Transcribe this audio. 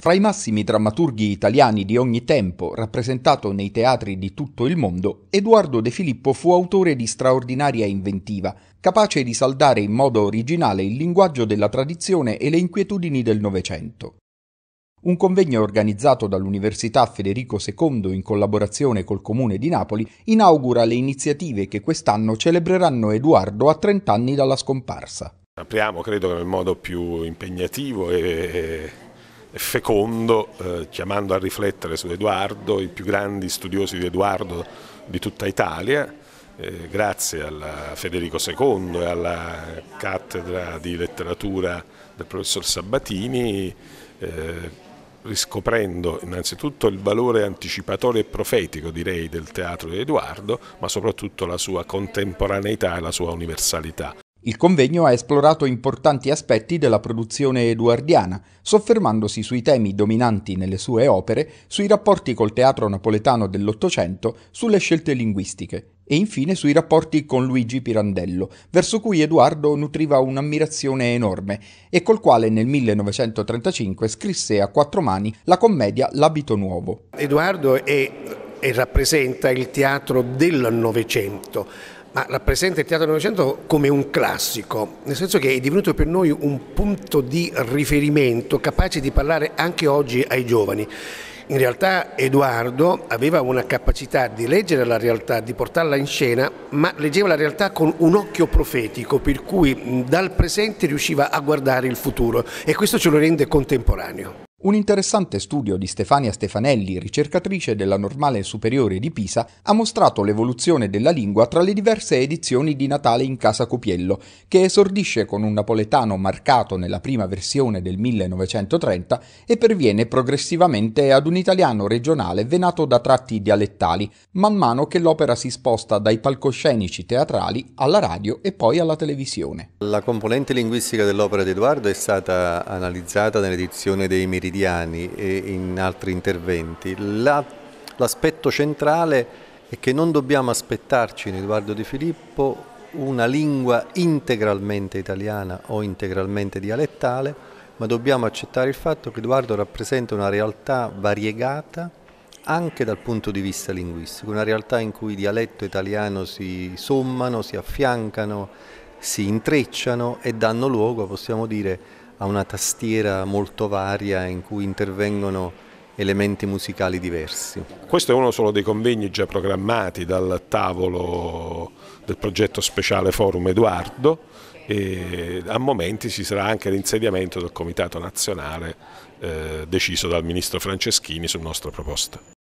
Fra i massimi drammaturghi italiani di ogni tempo, rappresentato nei teatri di tutto il mondo, Edoardo De Filippo fu autore di straordinaria inventiva, capace di saldare in modo originale il linguaggio della tradizione e le inquietudini del Novecento. Un convegno organizzato dall'Università Federico II in collaborazione col Comune di Napoli inaugura le iniziative che quest'anno celebreranno Edoardo a 30 anni dalla scomparsa. Apriamo, credo, nel modo più impegnativo e fecondo, eh, chiamando a riflettere su Edoardo, i più grandi studiosi di Edoardo di tutta Italia, eh, grazie a Federico II e alla cattedra di letteratura del professor Sabatini, eh, riscoprendo innanzitutto il valore anticipatorio e profetico direi del teatro di Edoardo, ma soprattutto la sua contemporaneità e la sua universalità. Il convegno ha esplorato importanti aspetti della produzione eduardiana, soffermandosi sui temi dominanti nelle sue opere, sui rapporti col teatro napoletano dell'Ottocento, sulle scelte linguistiche e infine sui rapporti con Luigi Pirandello, verso cui Edoardo nutriva un'ammirazione enorme e col quale nel 1935 scrisse a quattro mani la commedia L'abito nuovo. Edoardo è, e rappresenta il teatro del Novecento ma rappresenta il Teatro del Novecento come un classico, nel senso che è divenuto per noi un punto di riferimento capace di parlare anche oggi ai giovani. In realtà Edoardo aveva una capacità di leggere la realtà, di portarla in scena, ma leggeva la realtà con un occhio profetico, per cui mm, dal presente riusciva a guardare il futuro e questo ce lo rende contemporaneo. Un interessante studio di Stefania Stefanelli, ricercatrice della Normale Superiore di Pisa, ha mostrato l'evoluzione della lingua tra le diverse edizioni di Natale in Casa Copiello, che esordisce con un napoletano marcato nella prima versione del 1930 e perviene progressivamente ad un italiano regionale venato da tratti dialettali, man mano che l'opera si sposta dai palcoscenici teatrali alla radio e poi alla televisione. La componente linguistica dell'opera di Edoardo è stata analizzata nell'edizione dei Meridiani quotidiani e in altri interventi. La, l'aspetto centrale è che non dobbiamo aspettarci in Edoardo Di Filippo una lingua integralmente italiana o integralmente dialettale, ma dobbiamo accettare il fatto che Edoardo rappresenta una realtà variegata anche dal punto di vista linguistico, una realtà in cui dialetto e italiano si sommano, si affiancano, si intrecciano e danno luogo, possiamo dire, ha una tastiera molto varia in cui intervengono elementi musicali diversi. Questo è uno solo dei convegni già programmati dal tavolo del progetto speciale Forum Edoardo e a momenti ci sarà anche l'insediamento del Comitato Nazionale eh, deciso dal Ministro Franceschini su nostra proposta.